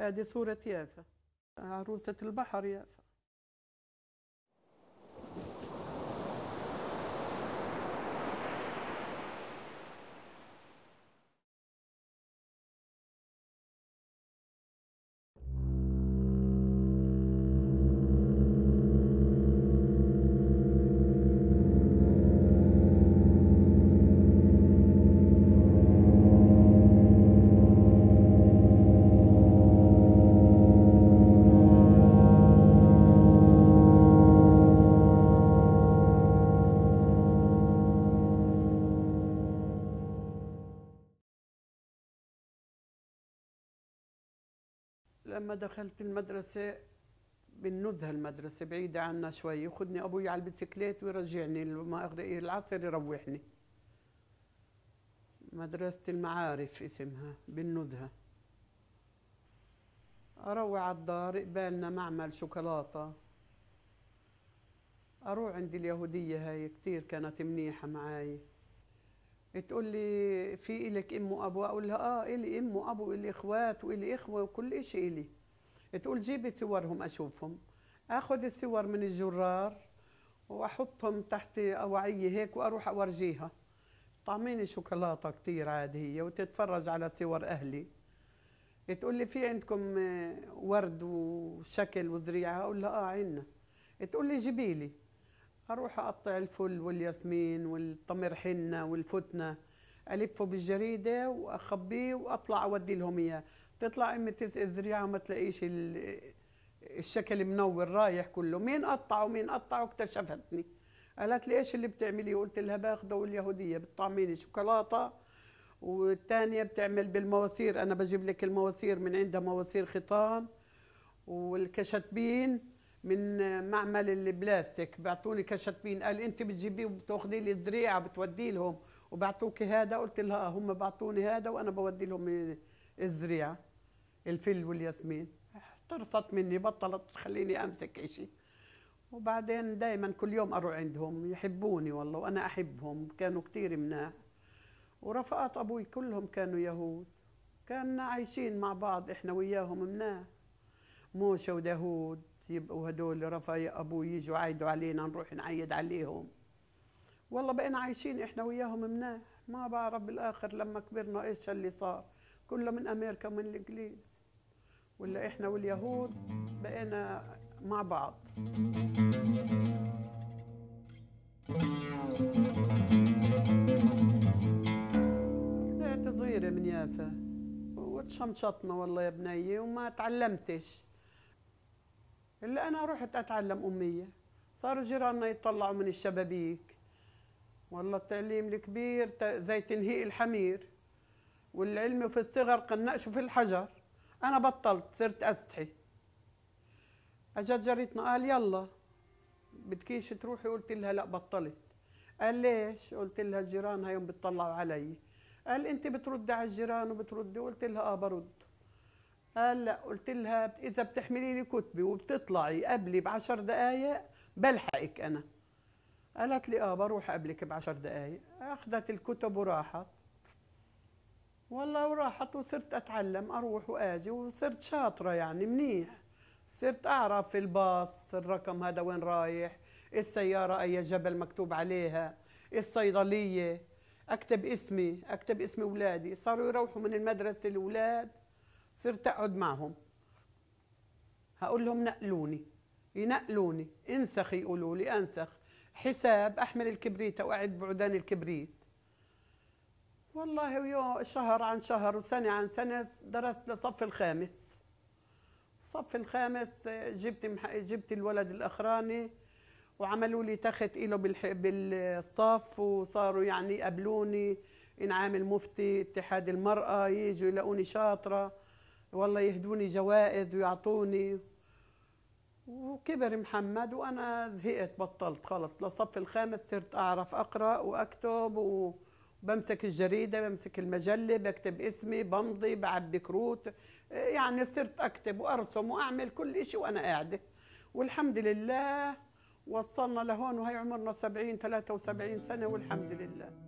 هذه صورة يافا عروسة البحر يافا لما دخلت المدرسة بالنزهة المدرسة بعيدة عنا شوي يخدني أبوي على البسكليت ويرجعني ما أغرق إيه، العصر يروحني مدرسة المعارف اسمها بالنزهة أروح على الدار قبالنا معمل شوكولاتة أروح عند اليهودية هاي كتير كانت منيحة معاي تقول لي في إلك أم وأبو أقول لها آه إلي أم وأبو إلي إخوات وإلي إخوة وكل شيء إلي تقول جيبي صورهم أشوفهم أخذ الصور من الجرار وأحطهم تحت أوعية هيك وأروح أورجيها طعميني شوكولاتة كتير عادي هي وتتفرج على صور أهلي تقول لي في عندكم آه، ورد وشكل وذريعة أقول لها آه عنا تقول لي جيبي لي اروح اقطع الفل والياسمين والتمر حنه والفتنه الفه بالجريده واخبيه واطلع اودي لهم اياه تطلع امي تسقي الزريعه ما تلاقيش الشكل منور رايح كله مين قطع ومين قطع واكتشفتني قالت لي ايش اللي بتعمليه قلت لها باخذه اليهوديه بتطعميني شوكولاته والثانيه بتعمل بالمواسير انا بجيب لك المواسير من عندها مواسير خيطان والكشتبين من معمل البلاستيك بيعطوني كشتبين قال انت بتجيبيه وبتاخذي لي زريعه بتودي لهم وبعطوكي هذا قلت لها هم بعطوني هذا وانا بودي لهم الزريعه الفل والياسمين طرصت مني بطلت تخليني امسك شيء وبعدين دائما كل يوم اروح عندهم يحبوني والله وانا احبهم كانوا كثير مناح ورفقات ابوي كلهم كانوا يهود كنا عايشين مع بعض احنا وياهم مناح موسى وداود يبقوا هدول رفايا ابوه يجوا عايدوا علينا نروح نعيد عليهم والله بقينا عايشين احنا وياهم مناح ما بعرف بالاخر لما كبرنا ايش اللي صار كله من امريكا ومن الانجليز ولا احنا واليهود بقينا مع بعض طلعت صغيرة من يافا وتشمشطنا والله يا بنية وما تعلمتش إلا أنا رحت أتعلم أمية صاروا جيراننا يتطلعوا من الشبابيك والله التعليم الكبير زي تنهيء الحمير والعلم في الصغر قنقش في الحجر أنا بطلت صرت أستحي أجت جارتنا قال يلا بدكيش تروحي قلت لها لا بطلت قال ليش قلت لها الجيران هاي بتطلعوا علي قال انت بتردي على الجيران وبتردي قلت لها اه برد هلا قلت لها اذا بتحملي لي كتبي وبتطلعي قبلي بعشر دقائق بلحقك انا قالت لي اه بروح قبلك بعشر دقائق اخذت الكتب وراحت والله وراحت وصرت اتعلم اروح واجي وصرت شاطره يعني منيح صرت اعرف الباص الرقم هذا وين رايح السياره اي جبل مكتوب عليها الصيدليه اكتب اسمي اكتب اسم اولادي صاروا يروحوا من المدرسه الاولاد صرت اقعد معهم هقول لهم نقلوني ينقلوني انسخ يقولوا لي انسخ حساب احمل الكبريت واقعد بعدان الكبريت والله ويو شهر عن شهر وسنه عن سنه درست لصف الخامس صف الخامس جبت جبت الولد الاخراني وعملوا لي تخت له بالصف وصاروا يعني يقابلوني انعام المفتي اتحاد المراه يجوا يلاقوني شاطره والله يهدوني جوائز ويعطوني وكبر محمد وانا زهقت بطلت خلص للصف الخامس صرت اعرف اقرا واكتب وبمسك الجريده بمسك المجله بكتب اسمي بمضي بعبي كروت يعني صرت اكتب وارسم واعمل كل شيء وانا قاعده والحمد لله وصلنا لهون وهي عمرنا 70 73 سنه والحمد لله